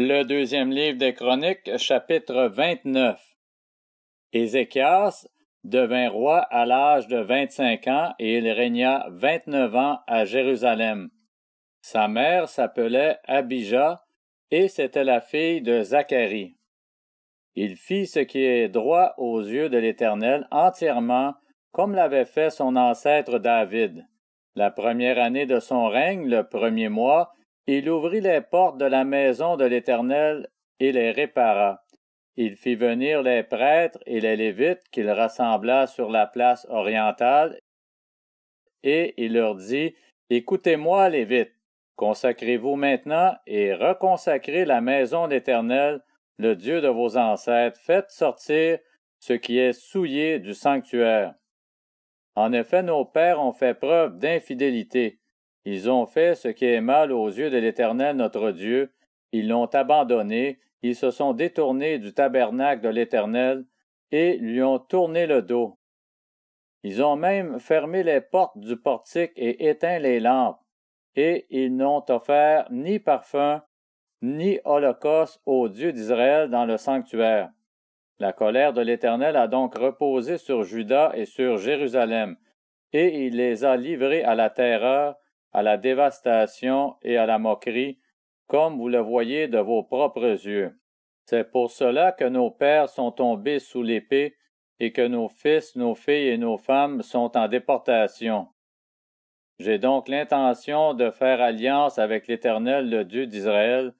Le deuxième livre des Chroniques, chapitre 29. Ézéchias devint roi à l'âge de vingt-cinq ans et il régna vingt-neuf ans à Jérusalem. Sa mère s'appelait Abijah et c'était la fille de Zacharie. Il fit ce qui est droit aux yeux de l'Éternel entièrement comme l'avait fait son ancêtre David. La première année de son règne, le premier mois, il ouvrit les portes de la maison de l'Éternel et les répara. Il fit venir les prêtres et les Lévites qu'il rassembla sur la place orientale, et il leur dit Écoutez-moi, Lévites, consacrez-vous maintenant et reconsacrez la maison de l'Éternel, le Dieu de vos ancêtres, faites sortir ce qui est souillé du sanctuaire. En effet, nos pères ont fait preuve d'infidélité. Ils ont fait ce qui est mal aux yeux de l'Éternel notre Dieu, ils l'ont abandonné, ils se sont détournés du tabernacle de l'Éternel, et lui ont tourné le dos. Ils ont même fermé les portes du portique et éteint les lampes, et ils n'ont offert ni parfum, ni holocauste au Dieu d'Israël dans le sanctuaire. La colère de l'Éternel a donc reposé sur Juda et sur Jérusalem, et il les a livrés à la terreur, à la dévastation et à la moquerie, comme vous le voyez de vos propres yeux. C'est pour cela que nos pères sont tombés sous l'épée et que nos fils, nos filles et nos femmes sont en déportation. J'ai donc l'intention de faire alliance avec l'Éternel le Dieu d'Israël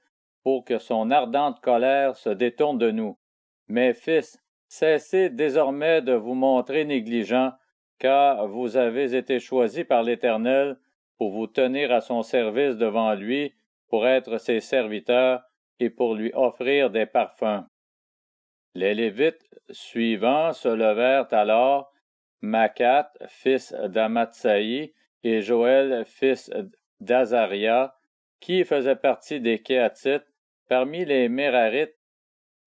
pour que son ardente colère se détourne de nous. Mes fils, cessez désormais de vous montrer négligents, car vous avez été choisis par l'Éternel pour vous tenir à son service devant lui, pour être ses serviteurs et pour lui offrir des parfums. Les Lévites suivants se levèrent alors, makat fils d'Amatsaï, et Joël, fils d'Azaria, qui faisaient partie des Kéatites, parmi les Mérarites,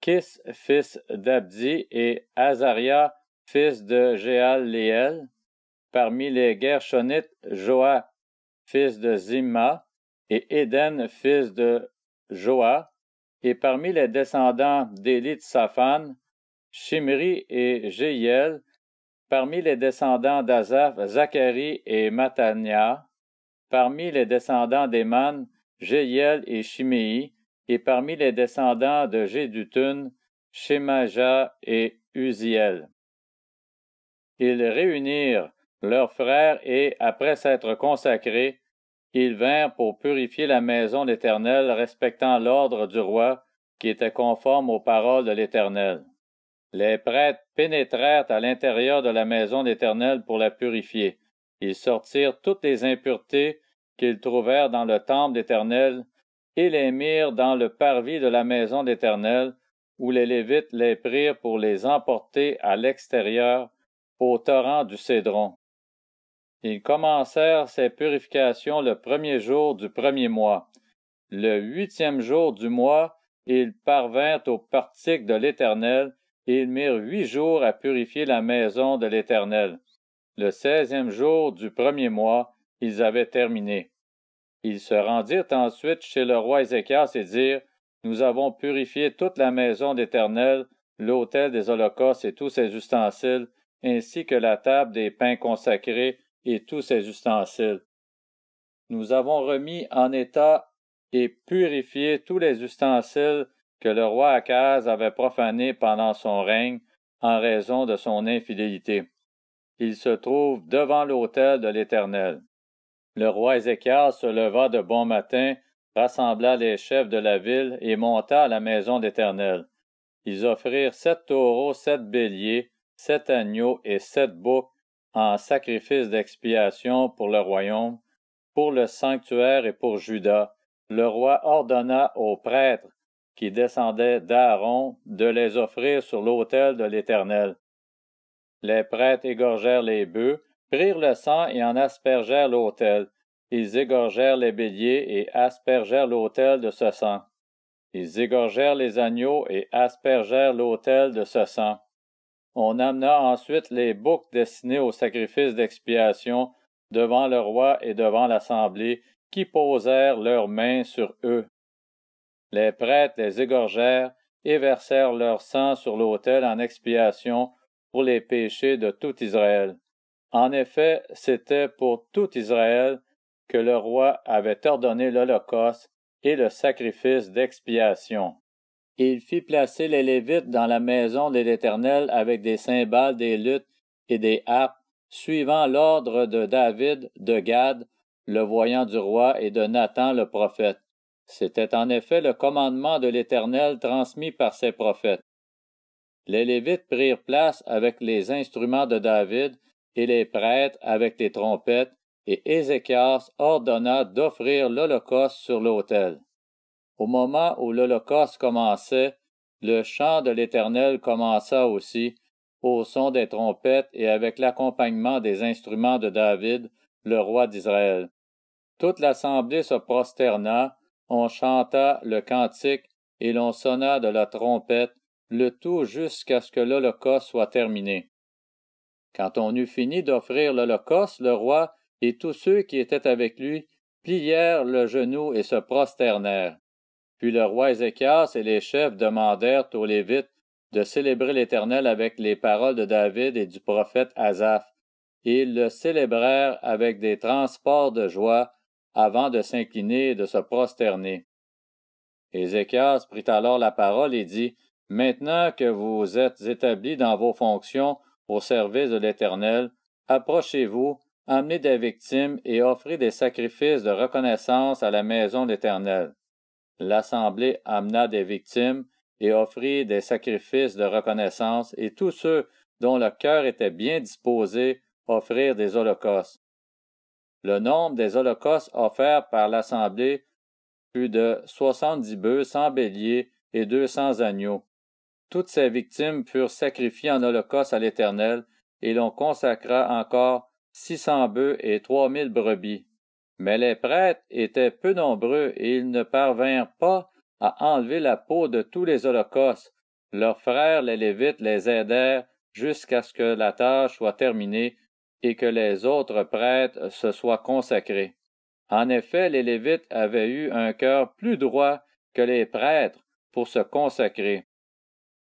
Kis, fils d'Abdi, et Azaria, fils de Géal-Léel, parmi les Gershonites, Joa, fils de Zimma, et Éden, fils de Joa, et parmi les descendants d'élite Shimri et Jéiel, parmi les descendants d'Azaph, Zacharie et Matania, parmi les descendants d'Eman, Jéiel et Shimei, et parmi les descendants de Jédutun, Shemaja et Uziel. Ils réunirent leurs frères et, après s'être consacrés, ils vinrent pour purifier la maison d'Éternel, respectant l'ordre du roi, qui était conforme aux paroles de l'Éternel. Les prêtres pénétrèrent à l'intérieur de la maison d'Éternel pour la purifier. Ils sortirent toutes les impuretés qu'ils trouvèrent dans le temple d'Éternel, et les mirent dans le parvis de la maison d'Éternel, où les Lévites les prirent pour les emporter à l'extérieur, au torrent du Cédron. Ils commencèrent ces purifications le premier jour du premier mois. Le huitième jour du mois, ils parvinrent au portique de l'Éternel, et ils mirent huit jours à purifier la maison de l'Éternel. Le seizième jour du premier mois, ils avaient terminé. Ils se rendirent ensuite chez le roi Ézéchias et dirent, Nous avons purifié toute la maison d'Éternel, l'autel des holocaustes et tous ses ustensiles, ainsi que la table des pains consacrés et tous ses ustensiles. Nous avons remis en état et purifié tous les ustensiles que le roi Akaz avait profanés pendant son règne en raison de son infidélité. il se trouve devant l'autel de l'Éternel. Le roi Ézéchias se leva de bon matin, rassembla les chefs de la ville et monta à la maison d'Éternel. Ils offrirent sept taureaux, sept béliers, sept agneaux et sept boucs en sacrifice d'expiation pour le royaume, pour le sanctuaire et pour Judas, le roi ordonna aux prêtres qui descendaient d'Aaron de les offrir sur l'autel de l'Éternel. Les prêtres égorgèrent les bœufs, prirent le sang et en aspergèrent l'autel. Ils égorgèrent les béliers et aspergèrent l'autel de ce sang. Ils égorgèrent les agneaux et aspergèrent l'autel de ce sang. On amena ensuite les boucs destinés au sacrifice d'expiation devant le roi et devant l'assemblée, qui posèrent leurs mains sur eux. Les prêtres les égorgèrent et versèrent leur sang sur l'autel en expiation pour les péchés de tout Israël. En effet, c'était pour tout Israël que le roi avait ordonné l'Holocauste et le sacrifice d'expiation il fit placer les Lévites dans la maison de l'Éternel avec des cymbales, des luttes et des harpes, suivant l'ordre de David, de Gad, le voyant du roi, et de Nathan le prophète. C'était en effet le commandement de l'Éternel transmis par ses prophètes. Les Lévites prirent place avec les instruments de David, et les prêtres avec les trompettes, et Ézéchias ordonna d'offrir l'Holocauste sur l'autel. Au moment où l'Holocauste commençait, le chant de l'Éternel commença aussi, au son des trompettes et avec l'accompagnement des instruments de David, le roi d'Israël. Toute l'assemblée se prosterna, on chanta le cantique et l'on sonna de la trompette, le tout jusqu'à ce que l'Holocauste soit terminé. Quand on eut fini d'offrir l'Holocauste, le roi et tous ceux qui étaient avec lui plièrent le genou et se prosternèrent. Puis le roi Ézéchias et les chefs demandèrent aux Lévites de célébrer l'Éternel avec les paroles de David et du prophète Asaph. Et ils le célébrèrent avec des transports de joie avant de s'incliner et de se prosterner. Ézéchias prit alors la parole et dit, Maintenant que vous êtes établis dans vos fonctions au service de l'Éternel, approchez-vous, amenez des victimes et offrez des sacrifices de reconnaissance à la maison de l'Éternel. L'Assemblée amena des victimes et offrit des sacrifices de reconnaissance, et tous ceux dont le cœur était bien disposé offrirent des holocaustes. Le nombre des holocaustes offerts par l'Assemblée fut de soixante-dix bœufs, cent béliers et deux cents agneaux. Toutes ces victimes furent sacrifiées en holocauste à l'Éternel, et l'on consacra encore six cents bœufs et trois mille brebis. Mais les prêtres étaient peu nombreux et ils ne parvinrent pas à enlever la peau de tous les holocaustes. Leurs frères, les Lévites, les aidèrent jusqu'à ce que la tâche soit terminée et que les autres prêtres se soient consacrés. En effet, les Lévites avaient eu un cœur plus droit que les prêtres pour se consacrer.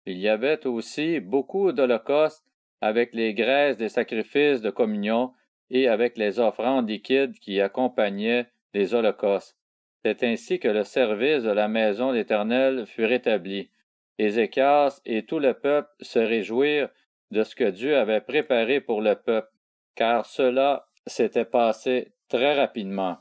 Il y avait aussi beaucoup d'holocaustes avec les graisses des sacrifices de communion et avec les offrandes liquides qui accompagnaient les holocaustes. C'est ainsi que le service de la maison d'Éternel fut rétabli. Ézéchias et tout le peuple se réjouirent de ce que Dieu avait préparé pour le peuple, car cela s'était passé très rapidement.